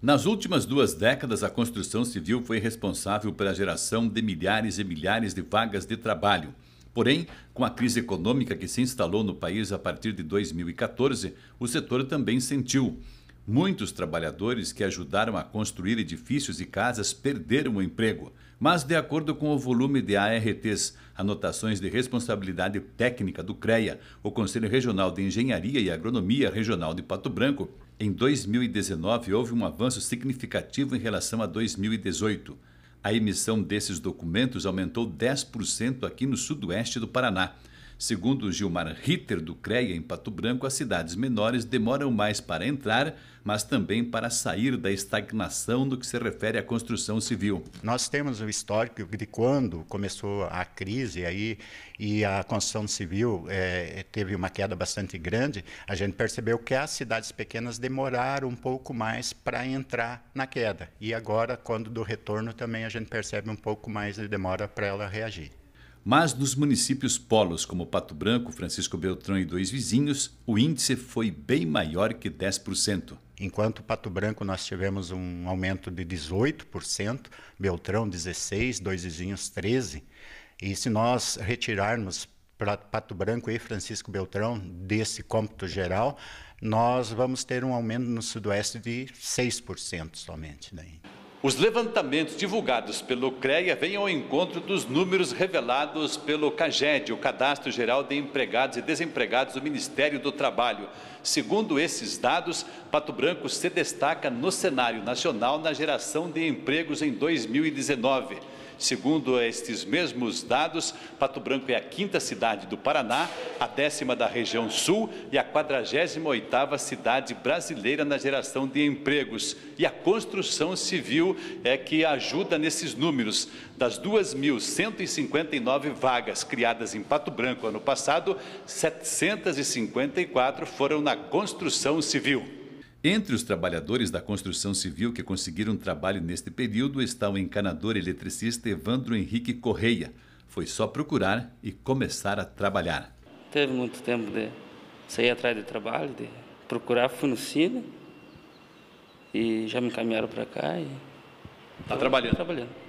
Nas últimas duas décadas, a construção civil foi responsável pela geração de milhares e milhares de vagas de trabalho. Porém, com a crise econômica que se instalou no país a partir de 2014, o setor também sentiu. Muitos trabalhadores que ajudaram a construir edifícios e casas perderam o emprego, mas, de acordo com o volume de ARTs, Anotações de Responsabilidade Técnica do CREA, o Conselho Regional de Engenharia e Agronomia Regional de Pato Branco, em 2019 houve um avanço significativo em relação a 2018. A emissão desses documentos aumentou 10% aqui no sudoeste do Paraná. Segundo Gilmar Ritter, do CREA, em Pato Branco, as cidades menores demoram mais para entrar, mas também para sair da estagnação no que se refere à construção civil. Nós temos o histórico de quando começou a crise aí e a construção civil é, teve uma queda bastante grande, a gente percebeu que as cidades pequenas demoraram um pouco mais para entrar na queda. E agora, quando do retorno, também a gente percebe um pouco mais de demora para ela reagir. Mas nos municípios polos como Pato Branco, Francisco Beltrão e dois vizinhos, o índice foi bem maior que 10%. Enquanto Pato Branco nós tivemos um aumento de 18%, Beltrão 16%, dois vizinhos 13%. E se nós retirarmos Pato Branco e Francisco Beltrão desse cômputo geral, nós vamos ter um aumento no Sudoeste de 6% somente. Daí. Né? Os levantamentos divulgados pelo CREA vêm ao encontro dos números revelados pelo CAGED, o Cadastro Geral de Empregados e Desempregados do Ministério do Trabalho. Segundo esses dados, Pato Branco se destaca no cenário nacional na geração de empregos em 2019. Segundo estes mesmos dados, Pato Branco é a quinta cidade do Paraná, a décima da região sul e a 48ª cidade brasileira na geração de empregos. E a construção civil é que ajuda nesses números. Das 2.159 vagas criadas em Pato Branco ano passado, 754 foram na construção civil. Entre os trabalhadores da construção civil que conseguiram trabalho neste período está o encanador eletricista Evandro Henrique Correia. Foi só procurar e começar a trabalhar. Teve muito tempo de sair atrás de trabalho, de procurar, fui no Cine e já me encaminharam para cá. E... Está trabalhando? Trabalhando.